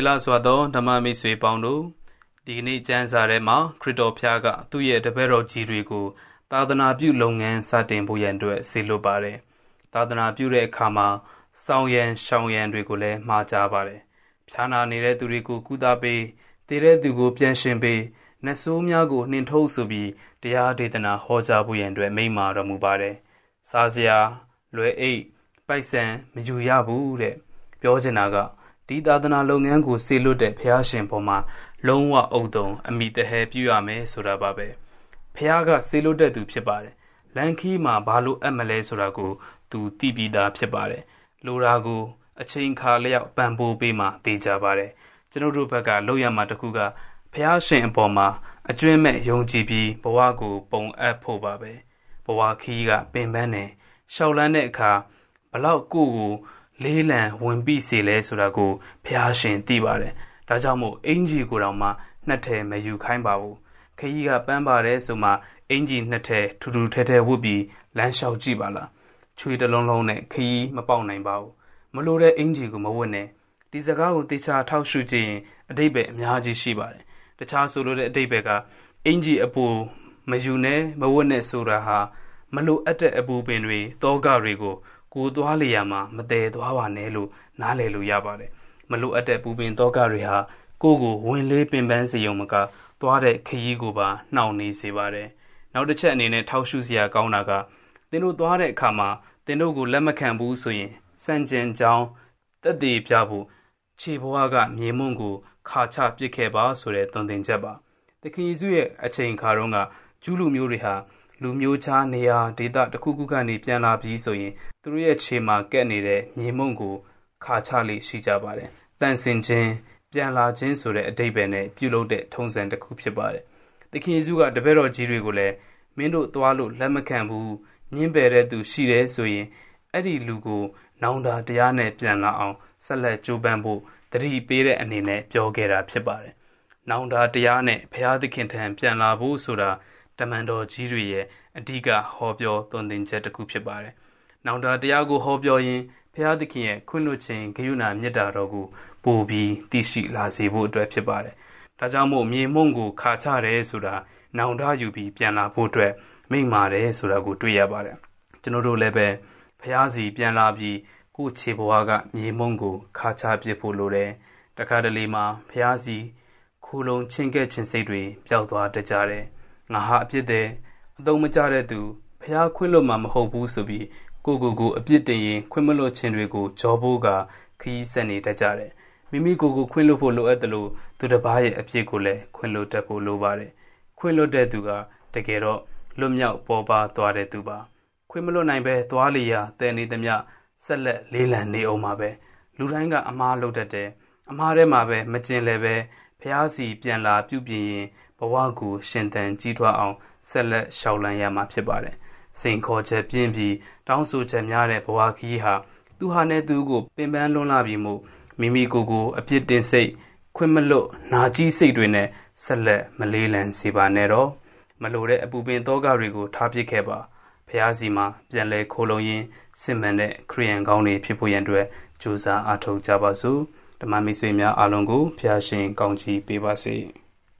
ချစ်လာစွာသောဓမ္မမိတ်ဆွေပေါင်းတို့ဒီကနေ့ကျမ်းစာထဲမှာခရစ်တော်ဖျားကသူ့ရဲ့တပည့်တော်ကြီးတွေကိုသာသနာပြုလုပ်ငန်းစတင်ဖို့ရန်အတွက်စေလွတ်ပါတယ်။သာသနာပြုတဲ့အခါမှာဆောင်ရန်ရှောင်ရန်တွေကိုလည်းမှားကြပါတယ်။ဖျားနာနေတဲ့သူတွေကိုကုသပေးတည်တဲ့သူကိုပြန်ရှင်ပေးနှဆိုးများကိုနှင်ထုတ်ဆိုပြီးတရားဒေသနာ ဟောကြားဖို့ရန်အတွက်မိန့်မာတော်မူပါတယ်။စားစရာလွယ်အိတ်ပိုက်ဆံမယူရဘူးတဲ့ပြောချင်တာကဒီသာသနာလုပ်ငန်းကိုဆေလွတ်တဲ့ဘုရားရှင်ပေါ်မှာလုံးဝအုံတုံအမိတဟဲပြုရမယ်ဆိုတာပါပဲဘုရားကဆေလွတ်တဲ့သူဖြစ်ပါတယ်လန်ခီမှာဘာလို့အပ်မလဲဆိုတာကိုသူသိပြီးသားဖြစ်ပါတယ်လိုရာကိုအချိန်ခါလျောက်ပံပိုးပေးမှသိကြပါတယ်ကျွန်တော်တို့ဘက်ကလောက်ရမှာတခုကဘုရားရှင်အပေါ်မှာအကျွင့်မဲ့ယုံကြည်ပြီးဘဝကိုပုံအပ်ဖို့ပါပဲဘဝခီးကပင်ပန်းနေရှောက်လန်းတဲ့အခါဘလောက်ကိုကိုလေးလံဝင်ပြီးစေလဲဆိုတာကိုဘုရားရှင်သိပါတယ်။ဒါကြောင့်မို့အင်ဂျီကိုတော့မှ နှစ်ထဲမယူခိုင်းပါဘူး။ခကြီးကပန်းပါတယ်ဆိုမှအင်ဂျီနှစ်ထဲထူထူထဲထဲဝတ်ပြီးလမ်းလျှောက်ကြည့်ပါလား။ချွေတလုံးလုံးနဲ့ခကြီးမပေါက်နိုင်ပါဘူး။မလိုတဲ့အင်ဂျီကိုမဝတ်နဲ့။ဒီစကားကိုတေချာထောက်ရှုကြည့်ရင်အတိတ်ပဲအများကြီးရှိပါတယ်။တခြားဆိုလိုတဲ့အတိတ်ပဲကအင်ဂျီအပူမယူနဲ့မဝတ်နဲ့ဆိုတာဟာမလိုအပ်တဲ့အပူပင်တွေတောကတွေကိုကိုသွားလျာမှာမတည်သွားပါနဲ့လို့နားလည်လို့ရပါတယ်မလိုအပ်တဲ့ပူပင်တော့ကတွေဟာကိုကိုဝင်လေးပင်ပန်းစီုံမကသွားတဲ့ခရီးကိုပါနှောင့်နေစေပါတယ်နောက်တစ်ချက်အနေနဲ့ထောက်ရှုစရာကောင်းတာကသင်တို့သွားတဲ့အခါမှာသင်တို့ကိုလက်မခံဘူးဆိုရင်စံကျင်ကြောင်းတက်တည်ပြဖို့ခြေဘွားကမြေမွန့်ကိုခါချပစ်ခဲ့ပါဆိုတဲ့သွန်သင်ချက်ပါသခင်ယေရှုရဲ့အချိန်ခါတုန်းကကျူးလူမျိုးတွေဟာလူမျိုးခြားနေရာဒေသတစ်ခုခုကနေပြန်လာပြီးဆိုရင်သူတို့ရဲ့ခြေမှာကက်နေတဲ့မြေမုံကိုခါချလေးရှိကြပါတယ်။တန်ဆင်ခြင်းပြန်လာခြင်းဆိုတဲ့အတိတ်ပဲနဲ့ပြုလုပ်တဲ့ထုံးစံတစ်ခုဖြစ်ပါတယ်။သခင်ယေရှုကတပည့်တော်ကြီးတွေကိုလည်းမင်းတို့သွားလို့လက်မခံဘူးညှင်းပယ်တဲ့သူ ရှိတယ်ဆိုရင်အဲ့ဒီလူကိုနောင်တာတရားနဲ့ပြန်လာအောင်ဆက်လက်ကြိုးပမ်းဖို့တတိပေးတဲ့အနေနဲ့ပြောခဲ့တာဖြစ်ပါတယ်။နောင်တာတရားနဲ့ဘုရားသခင်ထံပြန်လာဖို့ဆိုတာတမန်တော်ကြီးတွေရဲ့အဓိကဟောပြောသွန်သင်ချက်တစ်ခုဖြစ်ပါတယ်။နောင်တတရားကိုဟောပြောရင်ဘုရားသခင်ရဲ့ခွင့်လွှတ်ခြင်းဂရုဏာမေတ္တာတော်ကိုပို့ပြီးသိရှိလာစေဖို့အတွက်ဖြစ်ပါတယ်။ဒါကြောင့်မို့မြေမှုန့်ကိုခါချတယ်ဆိုတာနောင်တယူပြီးပြန်လာဖို့အတွက်မိန့်ပါတယ်ဆိုတာကိုတွေ့ရပါတယ်။ကျွန်တော်တို့လည်းပဲဘုရားစီပြန်လာပြီးကိုခြေဘွားကမြေမှုန့်ကိုခါချပစ်ဖို့လိုတယ်။တခါတလေမှာဘုရားစီခိုးလုံးချင်းကဲ့ချင်းစိတ်တွေပျောက်သွားတကြတယ်။ငါဟာအပြစ်တဲ့အတုံးမကြတဲ့သူဖျားခွင့်လွတ်မှာမဟုတ်ဘူးဆိုပြီးကိုကိုကိုအပြစ်တင်ရင်ခွင့်မလွတ်ခြင်းတွေကိုကြောဘိုးကခီးဆက်နေတတ်ကြတယ်မိမိကိုယ်ကိုခွင့်လွတ်ဖို့လိုအပ်တယ်လို့သူတစ်ပါးရဲ့အပြစ်ကိုလည်းခွင့်လွတ်တတ်ဖို့လိုပါတယ်ခွင့်လွတ်တဲ့သူကတကယ်တော့လွတ်မြောက်ပေါ်ပါသွားတဲ့သူပါခွင့်မလွတ်နိုင်ပဲသွားလေရာတည်နေသမျှဆက်လက်လေးလံနေအောင်ပါပဲလူတိုင်းကအမားလုပ်တတ်တယ်အမားထဲမှာပဲမကျင်လည်းပဲဖះစီပြန်လာပြုပြင်ရင်ဘဝကိုရှင်သန်ကြီးထွားအောင်ဆက်လက်ရှောင်လန်းရမှာဖြစ်ပါတယ်။စိန်ခေါ်ချက်ပြင်းပြီးတောင်းဆိုချက်များတဲ့ဘဝခီးဟာသူဟာနဲ့သူကို ပင်ပန်းလွန်းလာပြီးမို့မိမိကိုယ်ကိုအပြစ်တင်စိတ်ခွင့်မလွတ်နာကြီးစိတ်တွေနဲ့ဆက်လက်မလေးလံစေပါနဲ့တော့မလိုတဲ့အပူပင်သောကတွေကိုထားပစ်ခဲ့ပါဖះစီမှာပြန်လဲခိုးလုံရင်းစစ်မှန်တဲ့ခရီးယန်ကောင်းတွေဖြစ်ဖို့ရန်အတွက်ကြိုးစားအားထုတ်ကြပါစို့ဓမ္မမိတ်ဆွေများအားလုံးကိုဖះရှင်ကောင်းချီးပေးပါစေ။